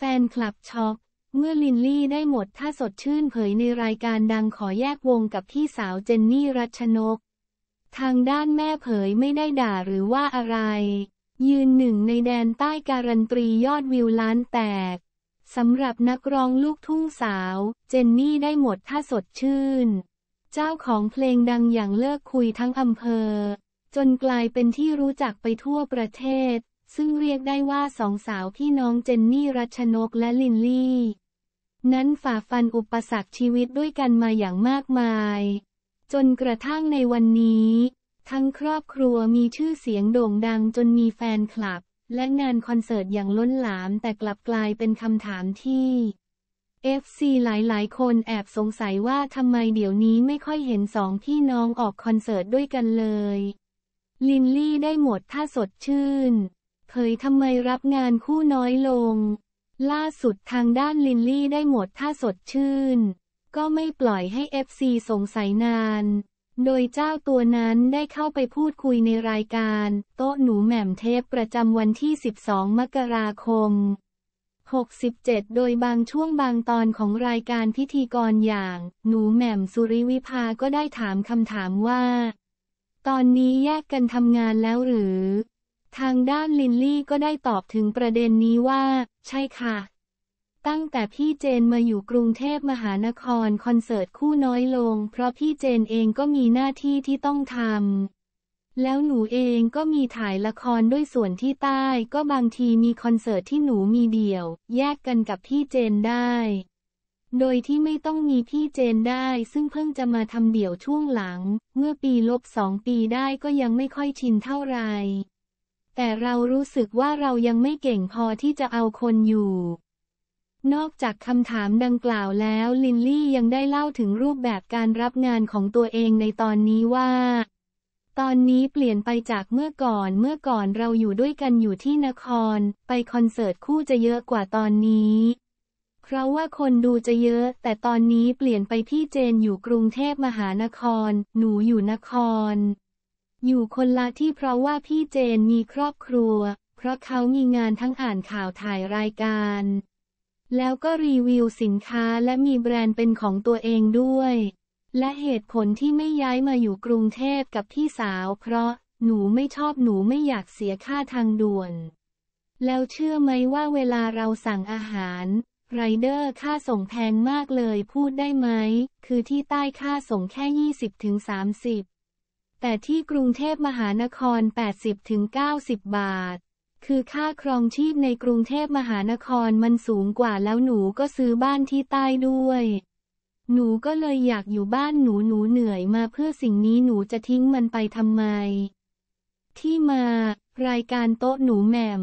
แฟนคลับช็อก เมื่อลินลี่ได้หมดท่าสดชื่นเผยในรายการดังขอแยกวงกับพี่สาวเจนนี่รัชนก ทางด้านแม่เผยไม่ได้ด่าหรือว่าอะไร ยืนหนึ่งในแดนใต้การันตรียอดวิวล้านแตกสำหรับนักร้องลูกทุ่งสาว เจนนี่ได้หมดท่าสดชื่น เจ้าของเพลงดังอย่างเลิกคุยทั้งอำเภอ จนกลายเป็นที่รู้จักไปทั่วประเทศซึ่งเรียกได้ว่าสองสาวพี่น้องเจนนี่รัชนกและลินลี่ นั้นฝ่าฟันอุปสรรคชีวิตด้วยกันมาอย่างมากมาย จนกระทั่งในวันนี้ ทั้งครอบครัวมีชื่อเสียงโด่งดังจนมีแฟนคลับ และงานคอนเสิร์ตอย่างล้นหลาม แต่กลับกลายเป็นคำถามที่ FC หลายๆ คนแอบสงสัยว่าทำไมเดี๋ยวนี้ไม่ค่อยเห็นสองพี่น้องออกคอนเสิร์ตด้วยกันเลย ลินลี่ได้หมดท่าสดชื่นเยทำไมรับงานคู่น้อยลง ล่าสุดทางด้านลินลี่ได้หมดท่าสดชื่น ก็ไม่ปล่อยให้เอฟซีสงสัยนาน โดยเจ้าตัวนั้นได้เข้าไปพูดคุยในรายการ โต๊ะหนูแหม่มเทปประจำวันที่ 12 มกราคม 67 โดยบางช่วงบางตอนของรายการพิธีกรอย่าง หนูแหม่มสุริวิภาก็ได้ถามคำถามว่า ตอนนี้แยกกันทำงานแล้วหรือทางด้านลินลี่ก็ได้ตอบถึงประเด็นนี้ว่า ใช่ค่ะ ตั้งแต่พี่เจนมาอยู่กรุงเทพมหานครคอนเสิร์ตคู่น้อยลง เพราะพี่เจนเองก็มีหน้าที่ที่ต้องทำแล้วหนูเองก็มีถ่ายละครด้วยส่วนที่ใต้ ก็บางทีมีคอนเสิร์ตที่หนูมีเดี่ยว แยกกันกับพี่เจนได้ โดยที่ไม่ต้องมีพี่เจนได้ซึ่งเพิ่งจะมาทำเดี่ยวช่วงหลัง เมื่อปีลบสองปีได้ก็ยังไม่ค่อยชินเท่าไหร่แต่เรารู้สึกว่าเรายังไม่เก่งพอที่จะเอาคนอยู่ นอกจากคำถามดังกล่าวแล้วลินลี่ยังได้เล่าถึงรูปแบบการรับงานของตัวเองในตอนนี้ว่า ตอนนี้เปลี่ยนไปจากเมื่อก่อนเมื่อก่อนเราอยู่ด้วยกันอยู่ที่นคร ไปคอนเสิร์ตคู่จะเยอะกว่าตอนนี้ เพราะว่าคนดูจะเยอะ แต่ตอนนี้เปลี่ยนไปที่เจนอยู่กรุงเทพมหานคร หนูอยู่นครอยู่คนละที่เพราะว่าพี่เจนมีครอบครัว เพราะเขามีงานทั้งอ่านข่าวถ่ายรายการ แล้วก็รีวิวสินค้าและมีแบรนด์เป็นของตัวเองด้วย และเหตุผลที่ไม่ย้ายมาอยู่กรุงเทพกับพี่สาว เพราะหนูไม่ชอบหนูไม่อยากเสียค่าทางด่วน แล้วเชื่อไหมว่าเวลาเราสั่งอาหาร ไรเดอร์ค่าส่งแพงมากเลยพูดได้ไหมคือที่ใต้ค่าส่งแค่20-30แต่ที่กรุงเทพมหานคร 80-90 บาท คือค่าครองชีพในกรุงเทพมหานครมันสูงกว่าแล้วหนูก็ซื้อบ้านที่ใต้ด้วย หนูก็เลยอยากอยู่บ้านหนูหนูเหนื่อยมาเพื่อสิ่งนี้หนูจะทิ้งมันไปทำไม ที่มา รายการโต๊ะหนูแหม่ม